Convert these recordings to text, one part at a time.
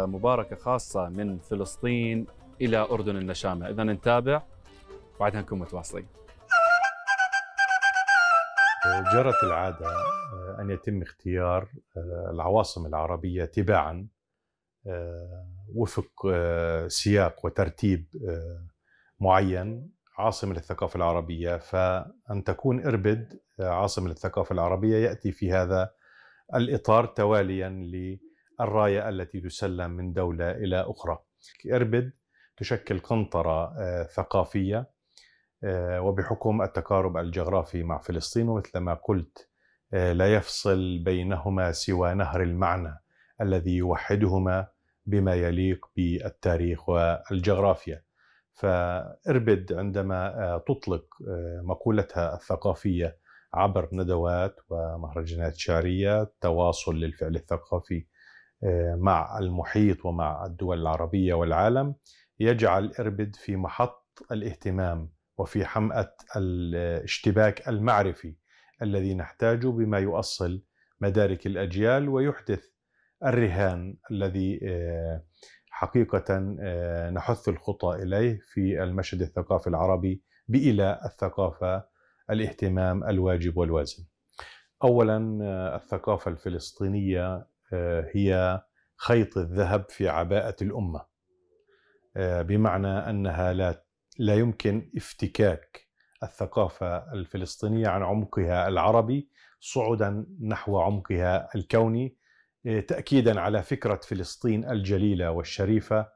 مباركة خاصة من فلسطين إلى أردن النشامة إذا نتابع وبعدها نكون متواصلين جرت العادة آه، أن يتم اختيار آه، العواصم العربية تباعا آه، وفق سياق وترتيب معين عاصمة للثقافة العربية فأن تكون إربد عاصمة للثقافة العربية يأتي في هذا الإطار تواليا ل الراية التي تسلم من دولة إلى أخرى إربد تشكل قنطرة آه، ثقافية آه، وبحكم التقارب الجغرافي مع فلسطين ومثل ما قلت آه، لا يفصل بينهما سوى نهر المعنى الذي يوحدهما بما يليق بالتاريخ والجغرافيا فإربد عندما تطلق مقولتها الثقافية عبر ندوات ومهرجانات شعرية تواصل للفعل الثقافي آه، مع المحيط ومع الدول العربية والعالم يجعل إربد في محط الاهتمام وفي حمأة الاشتباك المعرفي الذي نحتاجه بما يؤصل مدارك الأجيال ويحدث الرهان الذي آه، حقيقة آه، نحث الخطى إليه في المشهد الثقافي العربي بإلى الثقافة الاهتمام الواجب والوازن أولا الثقافة الفلسطينية آه، هي خيط الذهب في عباءة الأمة آه، بمعنى أنها لا لا يمكن افتكاك الثقافة الفلسطينية عن عمقها العربي صعدا نحو عمقها الكوني آه، تأكيدا على فكرة فلسطين الجليلة والشريفة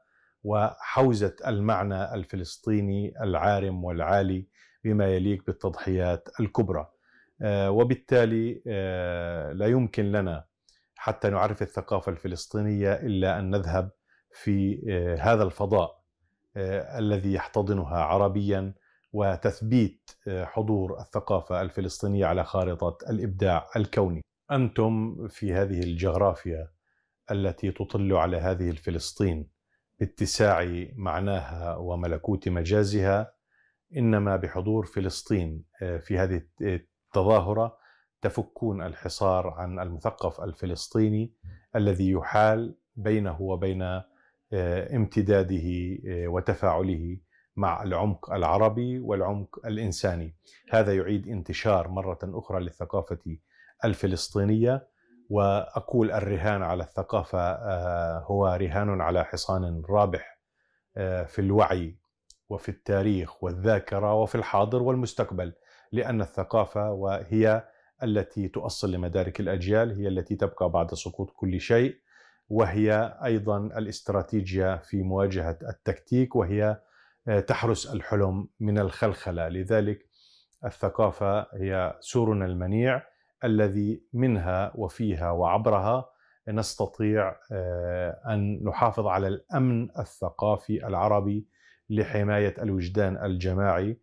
وحوزة المعنى الفلسطيني العارم والعالي بما يليق بالتضحيات الكبرى وبالتالي لا يمكن لنا حتى نعرف الثقافة الفلسطينية إلا أن نذهب في آه، هذا الفضاء آه، الذي يحتضنها عربيا وتثبيت آه، حضور الثقافة الفلسطينية على خارطة الإبداع الكوني أنتم في هذه الجغرافيا التي تطل على هذه الفلسطين باتساع معناها وملكوت مجازها إنما بحضور فلسطين في هذه التظاهرة تفكون الحصار عن المثقف الفلسطيني الذي يحال بينه وبين آه، امتداده آه، وتفاعله مع العمق العربي والعمق الانساني. هذا يعيد انتشار مره اخرى للثقافه الفلسطينيه واقول الرهان على الثقافه آه، هو رهان على حصان رابح في الوعي وفي التاريخ والذاكره وفي الحاضر والمستقبل لان الثقافه وهي التي تؤصل لمدارك الاجيال هي التي تبقى بعد سقوط كل شيء وهي ايضا الاستراتيجيه في مواجهه التكتيك وهي آه، تحرس الحلم من الخلخله لذلك الثقافه هي سورنا المنيع الذي منها وفيها وعبرها نستطيع آه، ان نحافظ على الامن الثقافي العربي لحمايه الوجدان الجماعي